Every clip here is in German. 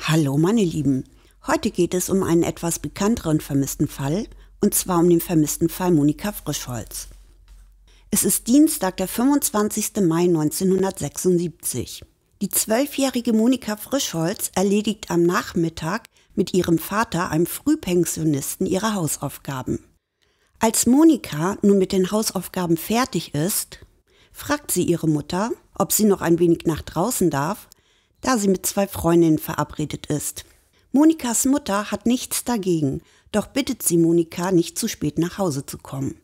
Hallo meine Lieben, heute geht es um einen etwas bekannteren vermissten Fall, und zwar um den vermissten Fall Monika Frischholz. Es ist Dienstag, der 25. Mai 1976. Die zwölfjährige Monika Frischholz erledigt am Nachmittag mit ihrem Vater, einem Frühpensionisten, ihre Hausaufgaben. Als Monika nun mit den Hausaufgaben fertig ist, fragt sie ihre Mutter, ob sie noch ein wenig nach draußen darf, da sie mit zwei Freundinnen verabredet ist. Monikas Mutter hat nichts dagegen, doch bittet sie Monika, nicht zu spät nach Hause zu kommen.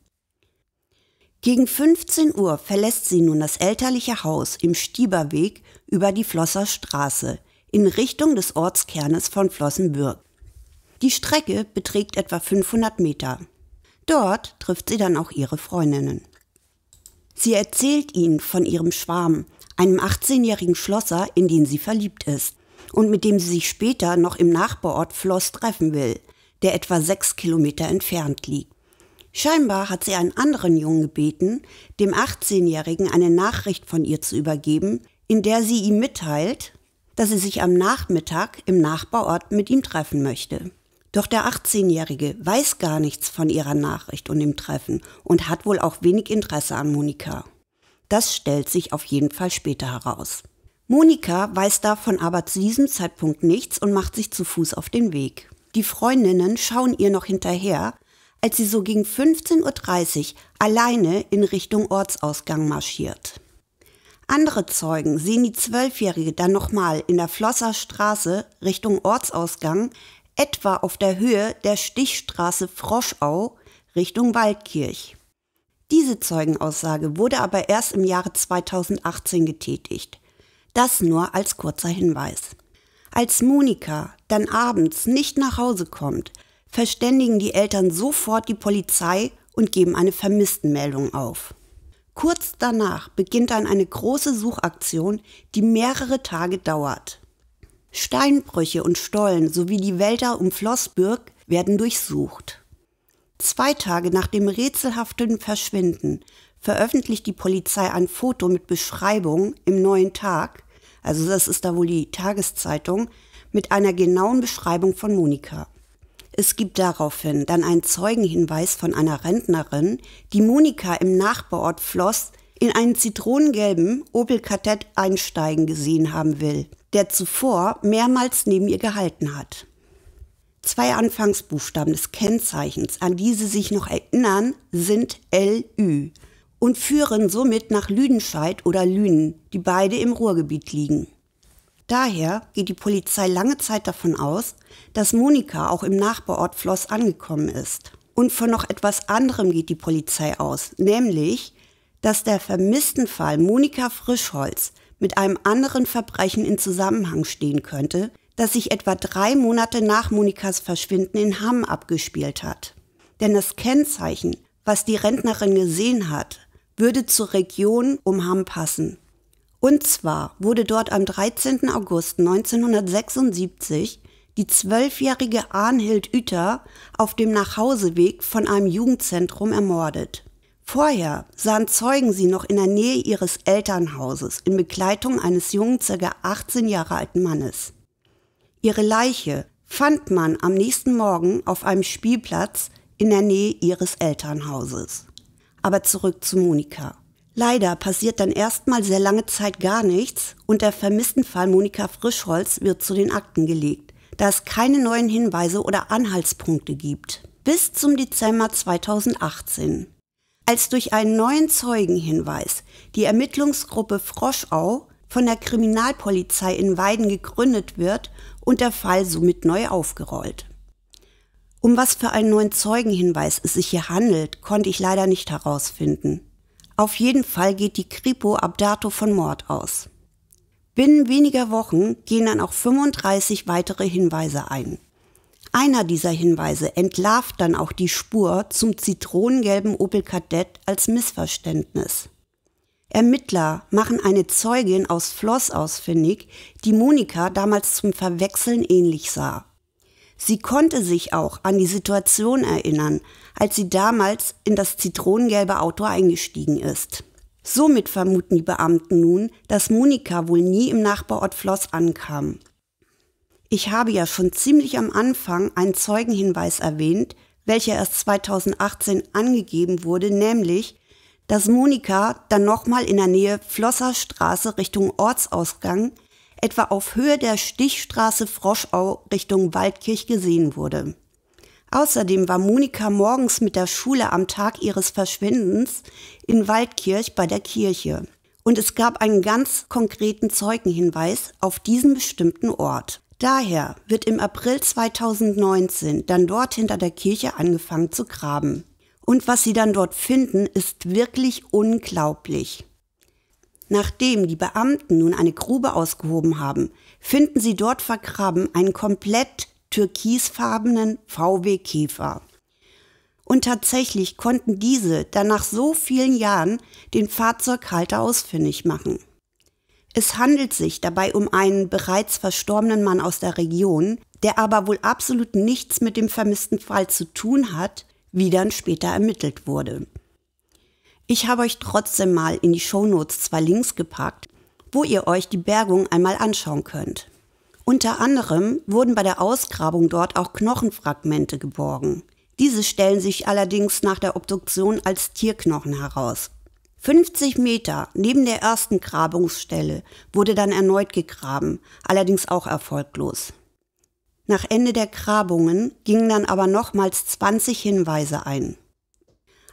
Gegen 15 Uhr verlässt sie nun das elterliche Haus im Stieberweg über die Flosser Straße, in Richtung des Ortskernes von Flossenbürg. Die Strecke beträgt etwa 500 Meter. Dort trifft sie dann auch ihre Freundinnen. Sie erzählt ihnen von ihrem Schwarm, einem 18-jährigen Schlosser, in den sie verliebt ist und mit dem sie sich später noch im Nachbarort Floss treffen will, der etwa sechs Kilometer entfernt liegt. Scheinbar hat sie einen anderen Jungen gebeten, dem 18-Jährigen eine Nachricht von ihr zu übergeben, in der sie ihm mitteilt, dass sie sich am Nachmittag im Nachbarort mit ihm treffen möchte. Doch der 18-Jährige weiß gar nichts von ihrer Nachricht und dem Treffen und hat wohl auch wenig Interesse an Monika. Das stellt sich auf jeden Fall später heraus. Monika weiß davon aber zu diesem Zeitpunkt nichts und macht sich zu Fuß auf den Weg. Die Freundinnen schauen ihr noch hinterher, als sie so gegen 15.30 Uhr alleine in Richtung Ortsausgang marschiert. Andere Zeugen sehen die Zwölfjährige dann nochmal in der Flosser Straße Richtung Ortsausgang, etwa auf der Höhe der Stichstraße Froschau Richtung Waldkirch. Diese Zeugenaussage wurde aber erst im Jahre 2018 getätigt. Das nur als kurzer Hinweis. Als Monika dann abends nicht nach Hause kommt, verständigen die Eltern sofort die Polizei und geben eine Vermisstenmeldung auf. Kurz danach beginnt dann eine große Suchaktion, die mehrere Tage dauert. Steinbrüche und Stollen sowie die Wälder um Flossbürg werden durchsucht. Zwei Tage nach dem rätselhaften Verschwinden veröffentlicht die Polizei ein Foto mit Beschreibung im neuen Tag, also das ist da wohl die Tageszeitung, mit einer genauen Beschreibung von Monika. Es gibt daraufhin dann einen Zeugenhinweis von einer Rentnerin, die Monika im Nachbarort Floss in einen zitronengelben Opel Kadett einsteigen gesehen haben will, der zuvor mehrmals neben ihr gehalten hat. Zwei Anfangsbuchstaben des Kennzeichens, an die sie sich noch erinnern, sind LÜ und führen somit nach Lüdenscheid oder Lünen, die beide im Ruhrgebiet liegen. Daher geht die Polizei lange Zeit davon aus, dass Monika auch im Nachbarort Floss angekommen ist. Und von noch etwas anderem geht die Polizei aus, nämlich, dass der Vermisstenfall Monika Frischholz mit einem anderen Verbrechen in Zusammenhang stehen könnte, das sich etwa drei Monate nach Monikas Verschwinden in Hamm abgespielt hat. Denn das Kennzeichen, was die Rentnerin gesehen hat, würde zur Region um Hamm passen. Und zwar wurde dort am 13. August 1976 die zwölfjährige Arnhild Uther auf dem Nachhauseweg von einem Jugendzentrum ermordet. Vorher sahen Zeugen sie noch in der Nähe ihres Elternhauses in Begleitung eines jungen, ca. 18 Jahre alten Mannes. Ihre Leiche fand man am nächsten Morgen auf einem Spielplatz in der Nähe ihres Elternhauses. Aber zurück zu Monika. Leider passiert dann erstmal sehr lange Zeit gar nichts und der vermissten Fall Monika Frischholz wird zu den Akten gelegt, da es keine neuen Hinweise oder Anhaltspunkte gibt. Bis zum Dezember 2018. Als durch einen neuen Zeugenhinweis die Ermittlungsgruppe Froschau von der Kriminalpolizei in Weiden gegründet wird und der Fall somit neu aufgerollt. Um was für einen neuen Zeugenhinweis es sich hier handelt, konnte ich leider nicht herausfinden. Auf jeden Fall geht die Kripo ab dato von Mord aus. Binnen weniger Wochen gehen dann auch 35 weitere Hinweise ein. Einer dieser Hinweise entlarvt dann auch die Spur zum zitronengelben Opel Kadett als Missverständnis. Ermittler machen eine Zeugin aus Floss ausfindig, die Monika damals zum Verwechseln ähnlich sah. Sie konnte sich auch an die Situation erinnern, als sie damals in das zitronengelbe Auto eingestiegen ist. Somit vermuten die Beamten nun, dass Monika wohl nie im Nachbarort Floss ankam. Ich habe ja schon ziemlich am Anfang einen Zeugenhinweis erwähnt, welcher erst 2018 angegeben wurde, nämlich, dass Monika dann nochmal in der Nähe Flosser Straße Richtung Ortsausgang etwa auf Höhe der Stichstraße Froschau Richtung Waldkirch gesehen wurde. Außerdem war Monika morgens mit der Schule am Tag ihres Verschwindens in Waldkirch bei der Kirche. Und es gab einen ganz konkreten Zeugenhinweis auf diesen bestimmten Ort. Daher wird im April 2019 dann dort hinter der Kirche angefangen zu graben. Und was sie dann dort finden, ist wirklich unglaublich. Nachdem die Beamten nun eine Grube ausgehoben haben, finden sie dort vergraben einen komplett türkisfarbenen VW-Käfer. Und tatsächlich konnten diese dann nach so vielen Jahren den Fahrzeughalter ausfindig machen. Es handelt sich dabei um einen bereits verstorbenen Mann aus der Region, der aber wohl absolut nichts mit dem vermissten Fall zu tun hat, wie dann später ermittelt wurde. Ich habe euch trotzdem mal in die Shownotes zwei Links gepackt, wo ihr euch die Bergung einmal anschauen könnt. Unter anderem wurden bei der Ausgrabung dort auch Knochenfragmente geborgen. Diese stellen sich allerdings nach der Obduktion als Tierknochen heraus. 50 Meter neben der ersten Grabungsstelle wurde dann erneut gegraben, allerdings auch erfolglos. Nach Ende der Grabungen gingen dann aber nochmals 20 Hinweise ein.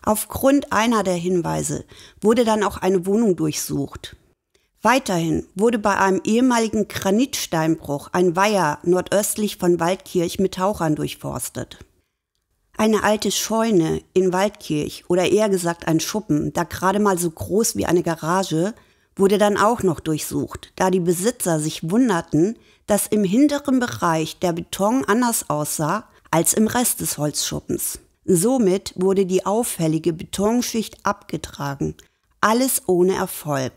Aufgrund einer der Hinweise wurde dann auch eine Wohnung durchsucht. Weiterhin wurde bei einem ehemaligen Granitsteinbruch ein Weiher nordöstlich von Waldkirch mit Tauchern durchforstet. Eine alte Scheune in Waldkirch oder eher gesagt ein Schuppen, da gerade mal so groß wie eine Garage, wurde dann auch noch durchsucht, da die Besitzer sich wunderten, dass im hinteren Bereich der Beton anders aussah als im Rest des Holzschuppens. Somit wurde die auffällige Betonschicht abgetragen, alles ohne Erfolg.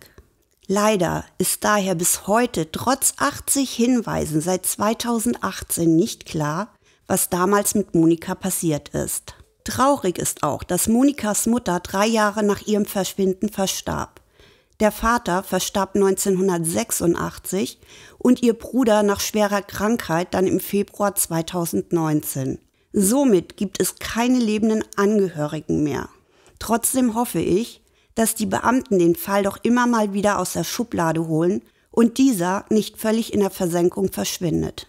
Leider ist daher bis heute trotz 80 Hinweisen seit 2018 nicht klar, was damals mit Monika passiert ist. Traurig ist auch, dass Monikas Mutter drei Jahre nach ihrem Verschwinden verstarb. Der Vater verstarb 1986 und ihr Bruder nach schwerer Krankheit dann im Februar 2019. Somit gibt es keine lebenden Angehörigen mehr. Trotzdem hoffe ich, dass die Beamten den Fall doch immer mal wieder aus der Schublade holen und dieser nicht völlig in der Versenkung verschwindet.